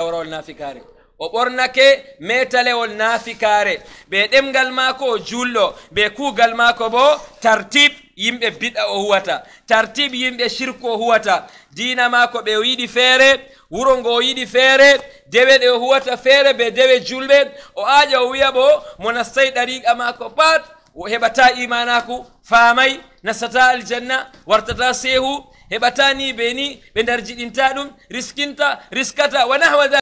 gawrawol naafikaare o ɓornake metalewol naafikaare ɓe ɗemgal maako o julɗo ɓe kuugal maako bo tartib yimɓe biɗa o huwata tartib yimɓe shirku o huwata diina maako ɓe yiɗi feere wuro ngo o yiɗi feere dewe ɗe o huwata feere ɓe dewe julɓe o aaƴa o wiya ɓo mo nastayi ɗariiqa maako pat وهبتا إيماناكو فامي نستا الجنة وارتدا سيهو هبتاني بيني بندرجي انتادم رسكنتا رسكتا ونحو ذلك